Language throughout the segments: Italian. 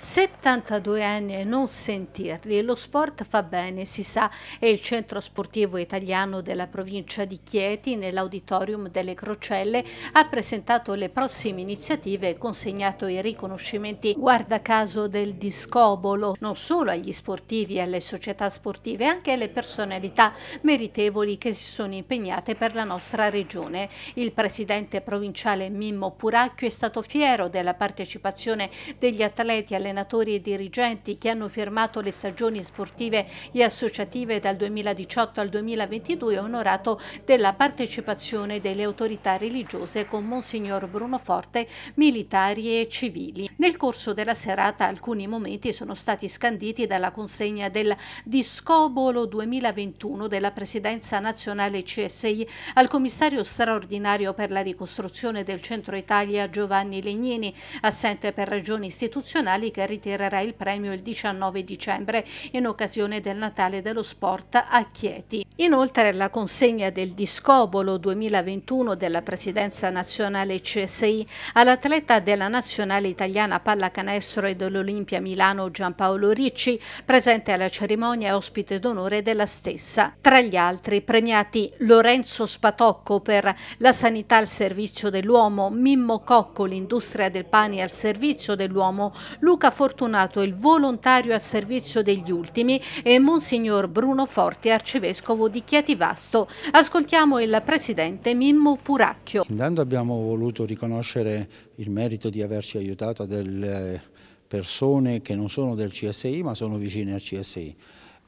72 anni e non sentirli, lo sport fa bene, si sa, è il centro sportivo italiano della provincia di Chieti nell'auditorium delle Crocelle ha presentato le prossime iniziative e consegnato i riconoscimenti, guarda caso del discobolo, non solo agli sportivi e alle società sportive, anche alle personalità meritevoli che si sono impegnate per la nostra regione. Il presidente provinciale Mimmo Puracchio è stato fiero della partecipazione degli atleti alle allenatori e dirigenti che hanno firmato le stagioni sportive e associative dal 2018 al 2022 è onorato della partecipazione delle autorità religiose con Monsignor Bruno Forte, militari e civili. Nel corso della serata alcuni momenti sono stati scanditi dalla consegna del Discobolo 2021 della Presidenza Nazionale CSI al commissario straordinario per la ricostruzione del Centro Italia Giovanni Legnini, assente per ragioni istituzionali che League ritirerà il premio il 19 dicembre in occasione del Natale dello Sport a Chieti. Inoltre la consegna del Discobolo 2021 della Presidenza Nazionale CSI all'atleta della Nazionale Italiana Pallacanestro e dell'Olimpia Milano Giampaolo Ricci, presente alla cerimonia e ospite d'onore della stessa. Tra gli altri premiati Lorenzo Spatocco per la sanità al servizio dell'uomo, Mimmo Cocco l'industria del pane al servizio dell'uomo, Luca Luca Fortunato, il volontario al servizio degli ultimi, e Monsignor Bruno Forti, arcivescovo di Chiativasto. Ascoltiamo il presidente Mimmo Puracchio. Intanto abbiamo voluto riconoscere il merito di averci aiutato delle persone che non sono del CSI ma sono vicine al CSI.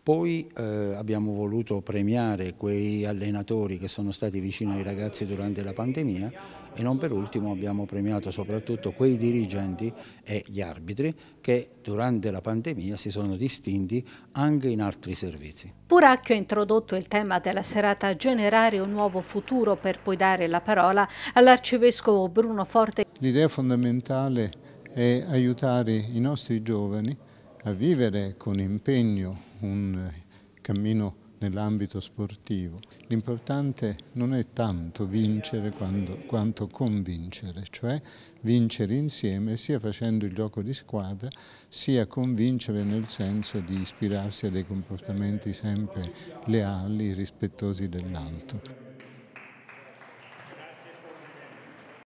Poi eh, abbiamo voluto premiare quei allenatori che sono stati vicino ai ragazzi durante la pandemia e non per ultimo abbiamo premiato soprattutto quei dirigenti e gli arbitri che durante la pandemia si sono distinti anche in altri servizi. Puracchio ha introdotto il tema della serata Generare un nuovo futuro per poi dare la parola all'arcivescovo Bruno Forte. L'idea fondamentale è aiutare i nostri giovani a vivere con impegno un eh, cammino nell'ambito sportivo. L'importante non è tanto vincere quando, quanto convincere, cioè vincere insieme sia facendo il gioco di squadra sia convincere nel senso di ispirarsi a dei comportamenti sempre leali, rispettosi dell'altro.